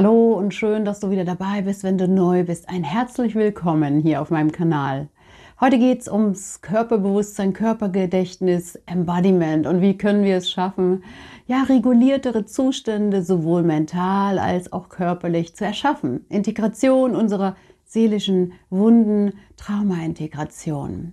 Hallo und schön, dass du wieder dabei bist, wenn du neu bist. Ein herzlich willkommen hier auf meinem Kanal. Heute geht es ums Körperbewusstsein, Körpergedächtnis, Embodiment und wie können wir es schaffen, ja, reguliertere Zustände sowohl mental als auch körperlich zu erschaffen. Integration unserer seelischen Wunden, Trauma-Integration.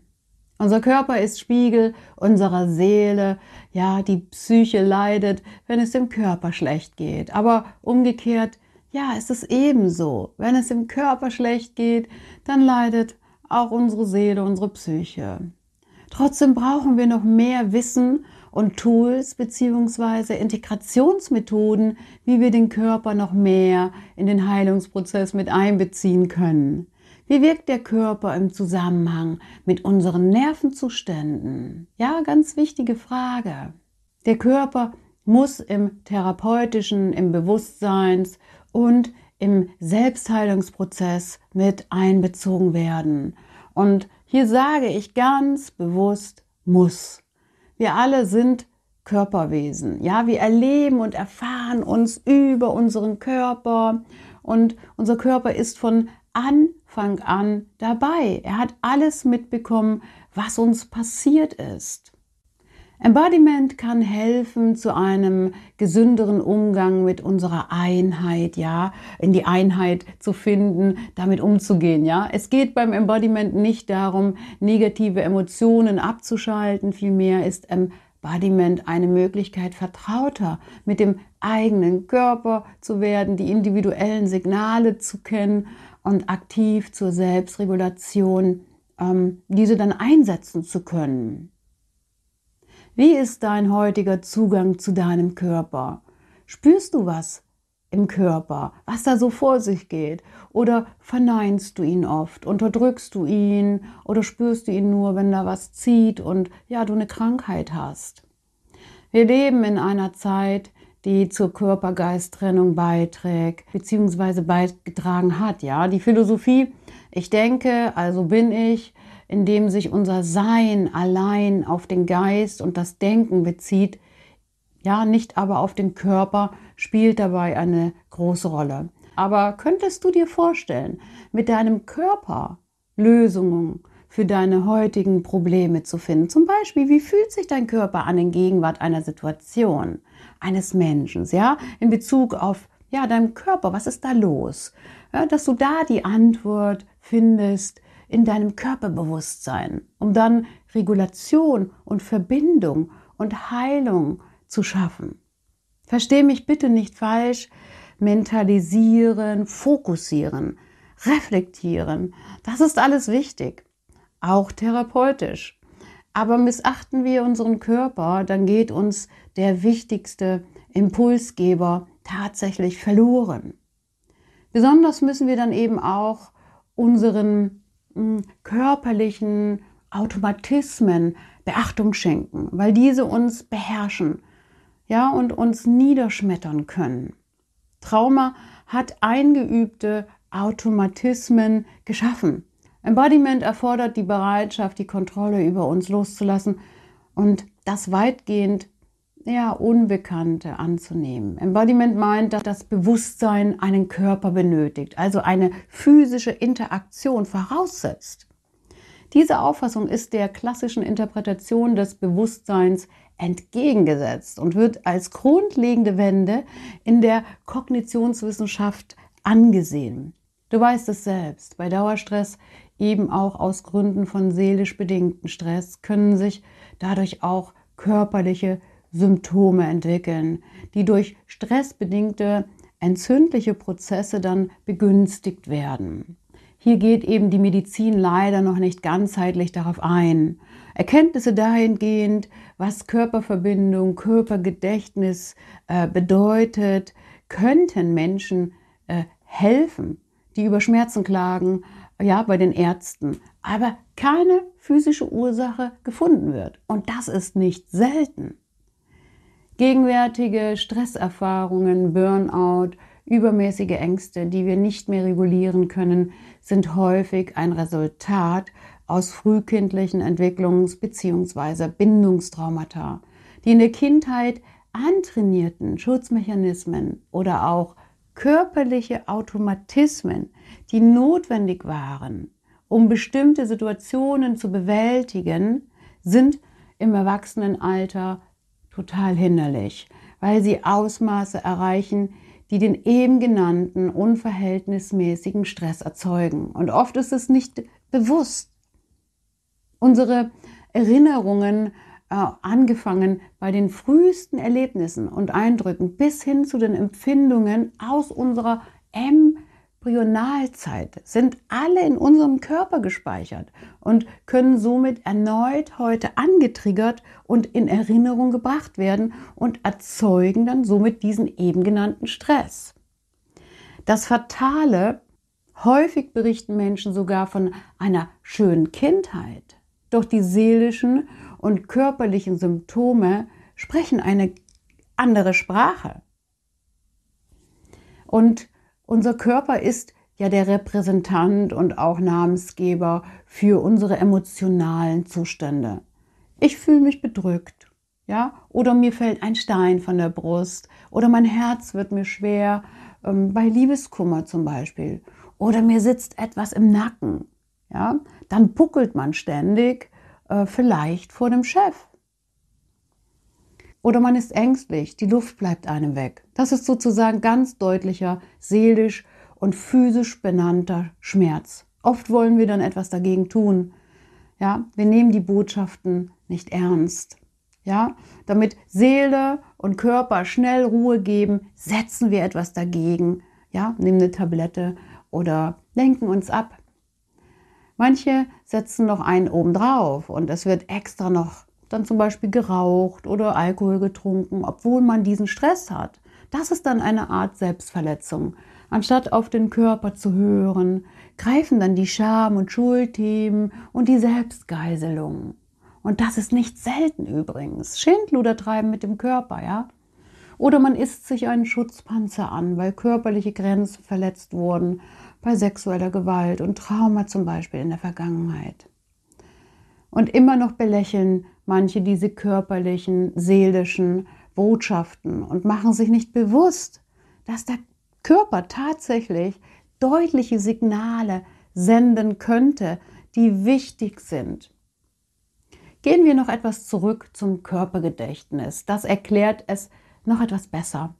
Unser Körper ist Spiegel unserer Seele. Ja, die Psyche leidet, wenn es dem Körper schlecht geht. Aber umgekehrt ja, ist es ebenso. Wenn es dem Körper schlecht geht, dann leidet auch unsere Seele, unsere Psyche. Trotzdem brauchen wir noch mehr Wissen und Tools bzw. Integrationsmethoden, wie wir den Körper noch mehr in den Heilungsprozess mit einbeziehen können. Wie wirkt der Körper im Zusammenhang mit unseren Nervenzuständen? Ja, ganz wichtige Frage. Der Körper muss im therapeutischen, im Bewusstseins und im Selbstheilungsprozess mit einbezogen werden. Und hier sage ich ganz bewusst muss. Wir alle sind Körperwesen. Ja, wir erleben und erfahren uns über unseren Körper und unser Körper ist von Anfang an dabei. Er hat alles mitbekommen, was uns passiert ist. Embodiment kann helfen zu einem gesünderen Umgang mit unserer Einheit, ja, in die Einheit zu finden, damit umzugehen, ja. Es geht beim Embodiment nicht darum, negative Emotionen abzuschalten, vielmehr ist Embodiment eine Möglichkeit, vertrauter mit dem eigenen Körper zu werden, die individuellen Signale zu kennen und aktiv zur Selbstregulation ähm, diese dann einsetzen zu können. Wie ist dein heutiger Zugang zu deinem Körper? Spürst du was im Körper, was da so vor sich geht? Oder verneinst du ihn oft, unterdrückst du ihn oder spürst du ihn nur, wenn da was zieht und ja, du eine Krankheit hast? Wir leben in einer Zeit, die zur Körper-Geist-Trennung beiträgt, bzw. beigetragen hat, ja. Die Philosophie, ich denke, also bin ich, in dem sich unser Sein allein auf den Geist und das Denken bezieht, ja, nicht aber auf den Körper, spielt dabei eine große Rolle. Aber könntest du dir vorstellen, mit deinem Körper Lösungen für deine heutigen Probleme zu finden? Zum Beispiel, wie fühlt sich dein Körper an in Gegenwart einer Situation, eines Menschen, ja, in Bezug auf ja, deinem Körper, was ist da los? Ja, dass du da die Antwort findest, in deinem Körperbewusstsein, um dann Regulation und Verbindung und Heilung zu schaffen. Versteh mich bitte nicht falsch. Mentalisieren, fokussieren, reflektieren, das ist alles wichtig, auch therapeutisch. Aber missachten wir unseren Körper, dann geht uns der wichtigste Impulsgeber tatsächlich verloren. Besonders müssen wir dann eben auch unseren ähm, körperlichen Automatismen Beachtung schenken, weil diese uns beherrschen, ja, und uns niederschmettern können. Trauma hat eingeübte Automatismen geschaffen. Embodiment erfordert die Bereitschaft, die Kontrolle über uns loszulassen und das weitgehend ja, Unbekannte anzunehmen. Embodiment meint, dass das Bewusstsein einen Körper benötigt, also eine physische Interaktion voraussetzt. Diese Auffassung ist der klassischen Interpretation des Bewusstseins entgegengesetzt und wird als grundlegende Wende in der Kognitionswissenschaft angesehen. Du weißt es selbst, bei Dauerstress, eben auch aus Gründen von seelisch bedingten Stress, können sich dadurch auch körperliche Symptome entwickeln, die durch stressbedingte entzündliche Prozesse dann begünstigt werden. Hier geht eben die Medizin leider noch nicht ganzheitlich darauf ein. Erkenntnisse dahingehend, was Körperverbindung, Körpergedächtnis äh, bedeutet, könnten Menschen äh, helfen, die über Schmerzen klagen, ja, bei den Ärzten, aber keine physische Ursache gefunden wird. Und das ist nicht selten. Gegenwärtige Stresserfahrungen, Burnout, übermäßige Ängste, die wir nicht mehr regulieren können, sind häufig ein Resultat aus frühkindlichen Entwicklungs- bzw. Bindungstraumata, die in der Kindheit antrainierten Schutzmechanismen oder auch körperliche Automatismen, die notwendig waren, um bestimmte Situationen zu bewältigen, sind im Erwachsenenalter total hinderlich, weil sie Ausmaße erreichen, die den eben genannten unverhältnismäßigen Stress erzeugen. Und oft ist es nicht bewusst. Unsere Erinnerungen äh, angefangen bei den frühesten Erlebnissen und Eindrücken bis hin zu den Empfindungen aus unserer M Embryonalzeit sind alle in unserem Körper gespeichert und können somit erneut heute angetriggert und in Erinnerung gebracht werden und erzeugen dann somit diesen eben genannten Stress. Das Fatale, häufig berichten Menschen sogar von einer schönen Kindheit. Doch die seelischen und körperlichen Symptome sprechen eine andere Sprache. Und unser Körper ist ja der Repräsentant und auch Namensgeber für unsere emotionalen Zustände. Ich fühle mich bedrückt, ja, oder mir fällt ein Stein von der Brust oder mein Herz wird mir schwer ähm, bei Liebeskummer zum Beispiel oder mir sitzt etwas im Nacken, ja, dann buckelt man ständig äh, vielleicht vor dem Chef oder man ist ängstlich, die Luft bleibt einem weg. Das ist sozusagen ganz deutlicher, seelisch und physisch benannter Schmerz. Oft wollen wir dann etwas dagegen tun. Ja, wir nehmen die Botschaften nicht ernst. Ja, damit Seele und Körper schnell Ruhe geben, setzen wir etwas dagegen. Ja, nehmen eine Tablette oder lenken uns ab. Manche setzen noch einen oben drauf und es wird extra noch dann zum Beispiel geraucht oder Alkohol getrunken, obwohl man diesen Stress hat. Das ist dann eine Art Selbstverletzung. Anstatt auf den Körper zu hören, greifen dann die Scham- und Schuldthemen und die Selbstgeiselung. Und das ist nicht selten übrigens. Schindluder treiben mit dem Körper, ja? Oder man isst sich einen Schutzpanzer an, weil körperliche Grenzen verletzt wurden, bei sexueller Gewalt und Trauma zum Beispiel in der Vergangenheit. Und immer noch belächeln, manche diese körperlichen, seelischen Botschaften und machen sich nicht bewusst, dass der Körper tatsächlich deutliche Signale senden könnte, die wichtig sind. Gehen wir noch etwas zurück zum Körpergedächtnis. Das erklärt es noch etwas besser.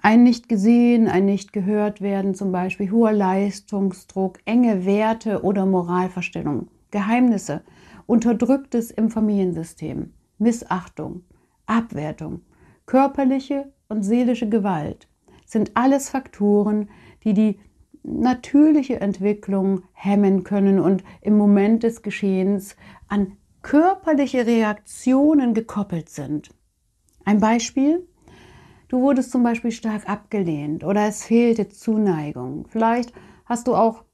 Ein nicht gesehen, ein nicht gehört werden, zum Beispiel hoher Leistungsdruck, enge Werte oder Moralverstellung, Geheimnisse, Unterdrücktes im Familiensystem, Missachtung, Abwertung, körperliche und seelische Gewalt sind alles Faktoren, die die natürliche Entwicklung hemmen können und im Moment des Geschehens an körperliche Reaktionen gekoppelt sind. Ein Beispiel, du wurdest zum Beispiel stark abgelehnt oder es fehlte Zuneigung. Vielleicht hast du auch,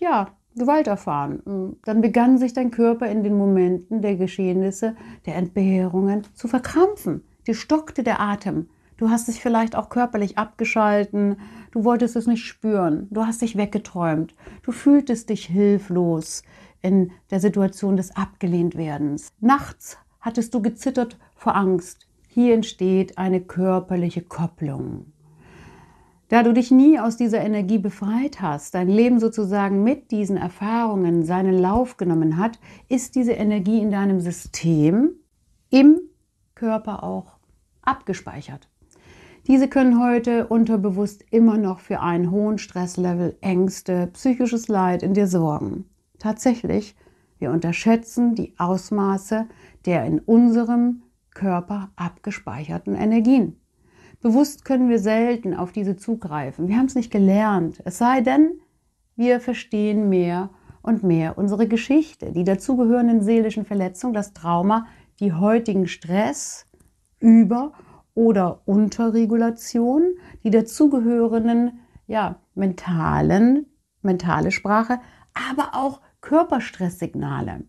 ja, Gewalt erfahren. Mm, dann begann sich dein Körper in den Momenten der Geschehnisse, der Entbehrungen zu verkrampfen. Dir stockte der Atem. Du hast dich vielleicht auch körperlich abgeschalten. Du wolltest es nicht spüren. Du hast dich weggeträumt. Du fühltest dich hilflos in der Situation des Abgelehntwerdens. Nachts hattest du gezittert vor Angst. Hier entsteht eine körperliche Kopplung. Da du dich nie aus dieser Energie befreit hast, dein Leben sozusagen mit diesen Erfahrungen seinen Lauf genommen hat, ist diese Energie in deinem System im Körper auch abgespeichert. Diese können heute unterbewusst immer noch für einen hohen Stresslevel, Ängste, psychisches Leid in dir sorgen. Tatsächlich, wir unterschätzen die Ausmaße der in unserem Körper abgespeicherten Energien. Bewusst können wir selten auf diese zugreifen. Wir haben es nicht gelernt. Es sei denn, wir verstehen mehr und mehr unsere Geschichte, die dazugehörenden seelischen Verletzungen, das Trauma, die heutigen Stress, Über- oder Unterregulation, die dazugehörenden ja, mentalen, mentale Sprache, aber auch Körperstresssignale.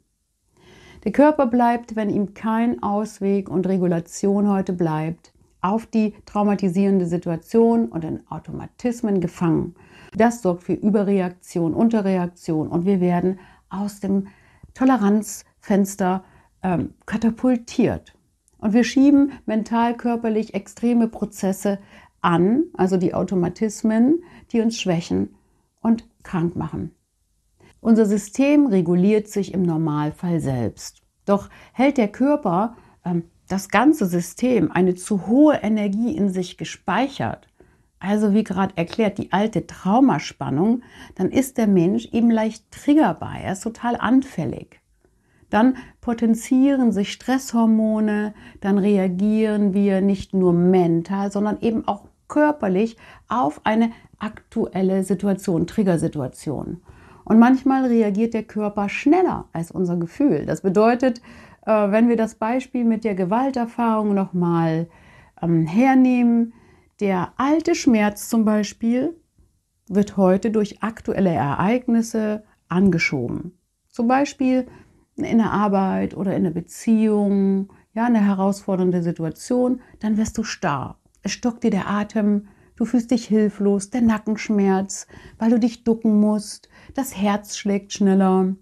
Der Körper bleibt, wenn ihm kein Ausweg und Regulation heute bleibt, auf die traumatisierende Situation und in Automatismen gefangen. Das sorgt für Überreaktion, Unterreaktion und wir werden aus dem Toleranzfenster ähm, katapultiert. Und wir schieben mental, körperlich extreme Prozesse an, also die Automatismen, die uns schwächen und krank machen. Unser System reguliert sich im Normalfall selbst. Doch hält der Körper ähm, das ganze System eine zu hohe Energie in sich gespeichert, also wie gerade erklärt, die alte Traumaspannung, dann ist der Mensch eben leicht triggerbar, er ist total anfällig. Dann potenzieren sich Stresshormone, dann reagieren wir nicht nur mental, sondern eben auch körperlich auf eine aktuelle Situation, Triggersituation. Und manchmal reagiert der Körper schneller als unser Gefühl. Das bedeutet, äh, wenn wir das Beispiel mit der Gewalterfahrung nochmal ähm, hernehmen, der alte Schmerz zum Beispiel wird heute durch aktuelle Ereignisse angeschoben. Zum Beispiel in der Arbeit oder in der Beziehung, ja, eine herausfordernde Situation, dann wirst du starr. Es stockt dir der Atem, du fühlst dich hilflos, der Nackenschmerz, weil du dich ducken musst, das Herz schlägt schneller,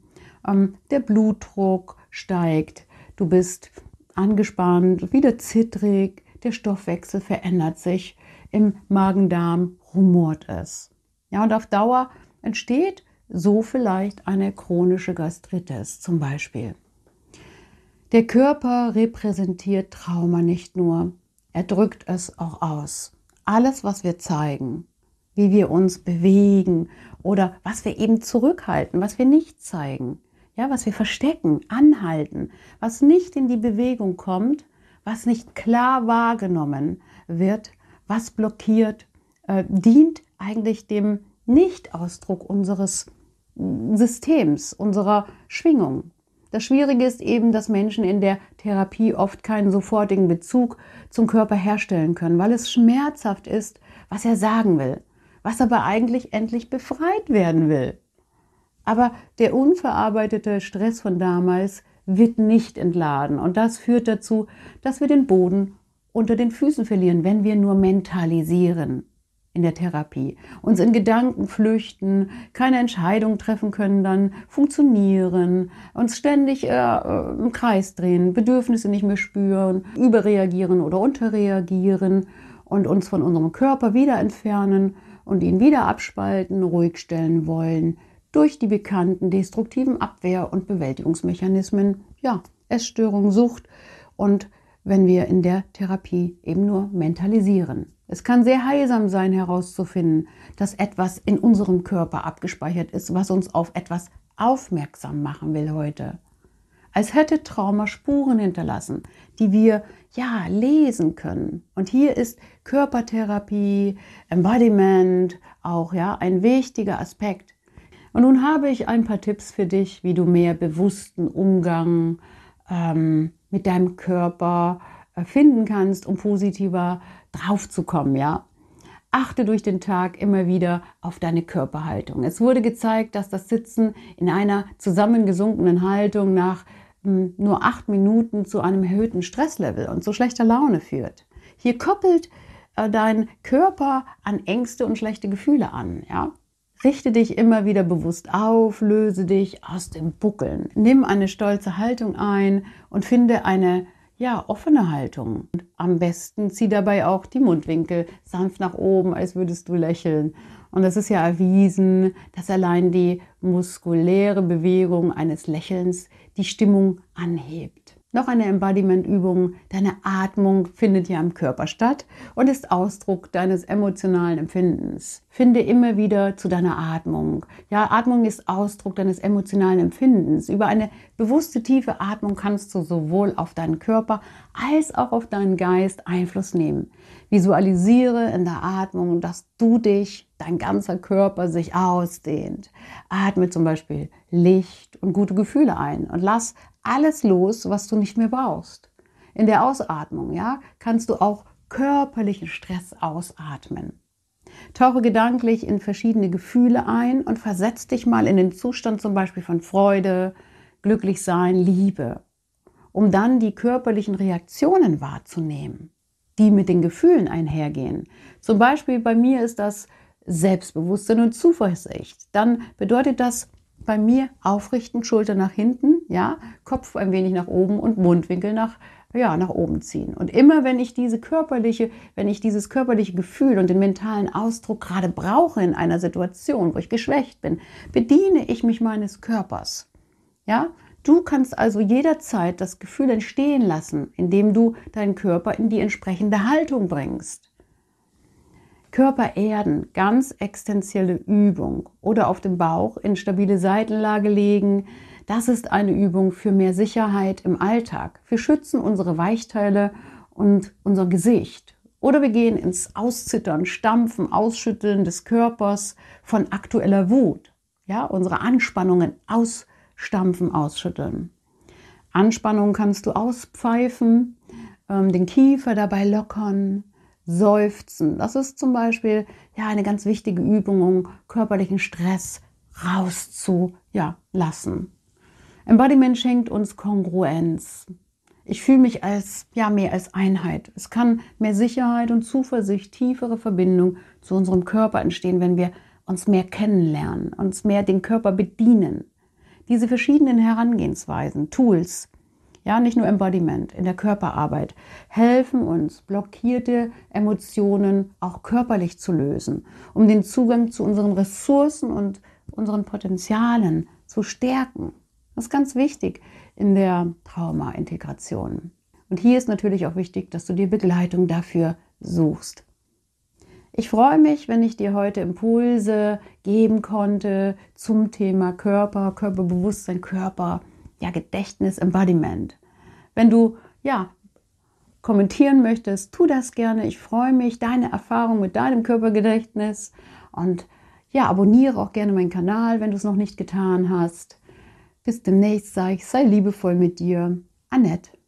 ähm, der Blutdruck steigt, Du bist angespannt, wieder zittrig, der Stoffwechsel verändert sich, im Magen-Darm rumort es. Ja, und auf Dauer entsteht so vielleicht eine chronische Gastritis zum Beispiel. Der Körper repräsentiert Trauma nicht nur, er drückt es auch aus. Alles, was wir zeigen, wie wir uns bewegen oder was wir eben zurückhalten, was wir nicht zeigen, ja, was wir verstecken, anhalten, was nicht in die Bewegung kommt, was nicht klar wahrgenommen wird, was blockiert, äh, dient eigentlich dem Nichtausdruck unseres mm, Systems, unserer Schwingung. Das Schwierige ist eben, dass Menschen in der Therapie oft keinen sofortigen Bezug zum Körper herstellen können, weil es schmerzhaft ist, was er sagen will, was aber eigentlich endlich befreit werden will. Aber der unverarbeitete Stress von damals wird nicht entladen. Und das führt dazu, dass wir den Boden unter den Füßen verlieren, wenn wir nur mentalisieren in der Therapie, uns in Gedanken flüchten, keine Entscheidung treffen können, dann funktionieren, uns ständig äh, im Kreis drehen, Bedürfnisse nicht mehr spüren, überreagieren oder unterreagieren und uns von unserem Körper wieder entfernen und ihn wieder abspalten, ruhig stellen wollen, durch die bekannten destruktiven Abwehr- und Bewältigungsmechanismen, ja, Essstörung, Sucht und wenn wir in der Therapie eben nur mentalisieren. Es kann sehr heilsam sein herauszufinden, dass etwas in unserem Körper abgespeichert ist, was uns auf etwas aufmerksam machen will heute. Als hätte Trauma Spuren hinterlassen, die wir ja lesen können. Und hier ist Körpertherapie, Embodiment auch ja ein wichtiger Aspekt und nun habe ich ein paar Tipps für dich, wie du mehr bewussten Umgang ähm, mit deinem Körper äh, finden kannst, um positiver draufzukommen, ja. Achte durch den Tag immer wieder auf deine Körperhaltung. Es wurde gezeigt, dass das Sitzen in einer zusammengesunkenen Haltung nach hm, nur acht Minuten zu einem erhöhten Stresslevel und zu schlechter Laune führt. Hier koppelt äh, dein Körper an Ängste und schlechte Gefühle an, ja. Richte dich immer wieder bewusst auf, löse dich aus dem Buckeln. Nimm eine stolze Haltung ein und finde eine ja, offene Haltung. Und am besten zieh dabei auch die Mundwinkel sanft nach oben, als würdest du lächeln. Und es ist ja erwiesen, dass allein die muskuläre Bewegung eines Lächelns die Stimmung anhebt. Noch eine Embodiment-Übung. Deine Atmung findet ja im Körper statt und ist Ausdruck deines emotionalen Empfindens. Finde immer wieder zu deiner Atmung. Ja, Atmung ist Ausdruck deines emotionalen Empfindens. Über eine bewusste tiefe Atmung kannst du sowohl auf deinen Körper als auch auf deinen Geist Einfluss nehmen. Visualisiere in der Atmung, dass du dich, dein ganzer Körper sich ausdehnt. Atme zum Beispiel Licht und gute Gefühle ein und lass alles los, was du nicht mehr brauchst. In der Ausatmung, ja, kannst du auch körperlichen Stress ausatmen. Tauche gedanklich in verschiedene Gefühle ein und versetz dich mal in den Zustand zum Beispiel von Freude, Glücklichsein, Liebe, um dann die körperlichen Reaktionen wahrzunehmen, die mit den Gefühlen einhergehen. Zum Beispiel bei mir ist das Selbstbewusstsein und Zuversicht. Dann bedeutet das bei mir aufrichten, Schulter nach hinten, ja, Kopf ein wenig nach oben und Mundwinkel nach ja, nach oben ziehen. Und immer wenn ich diese körperliche, wenn ich dieses körperliche Gefühl und den mentalen Ausdruck gerade brauche in einer Situation, wo ich geschwächt bin, bediene ich mich meines Körpers. Ja? Du kannst also jederzeit das Gefühl entstehen lassen, indem du deinen Körper in die entsprechende Haltung bringst. Körper erden, ganz existenzielle Übung oder auf dem Bauch in stabile Seitenlage legen. Das ist eine Übung für mehr Sicherheit im Alltag. Wir schützen unsere Weichteile und unser Gesicht. Oder wir gehen ins Auszittern, Stampfen, Ausschütteln des Körpers von aktueller Wut. Ja, unsere Anspannungen ausstampfen, ausschütteln. Anspannung kannst du auspfeifen, ähm, den Kiefer dabei lockern, Seufzen. Das ist zum Beispiel ja eine ganz wichtige Übung, um körperlichen Stress rauszulassen. Ja, Embodiment schenkt uns Kongruenz. Ich fühle mich als, ja, mehr als Einheit. Es kann mehr Sicherheit und Zuversicht, tiefere Verbindung zu unserem Körper entstehen, wenn wir uns mehr kennenlernen, uns mehr den Körper bedienen. Diese verschiedenen Herangehensweisen, Tools, ja, nicht nur Embodiment, in der Körperarbeit, helfen uns, blockierte Emotionen auch körperlich zu lösen, um den Zugang zu unseren Ressourcen und unseren Potenzialen zu stärken. Das ist ganz wichtig in der Trauma-Integration. Und hier ist natürlich auch wichtig, dass du dir Begleitung dafür suchst. Ich freue mich, wenn ich dir heute Impulse geben konnte zum Thema Körper, Körperbewusstsein, Körper ja, Gedächtnis, Embodiment. Wenn du, ja, kommentieren möchtest, tu das gerne. Ich freue mich, deine Erfahrung mit deinem Körpergedächtnis und ja, abonniere auch gerne meinen Kanal, wenn du es noch nicht getan hast. Bis demnächst, sage ich, sei liebevoll mit dir. Annette.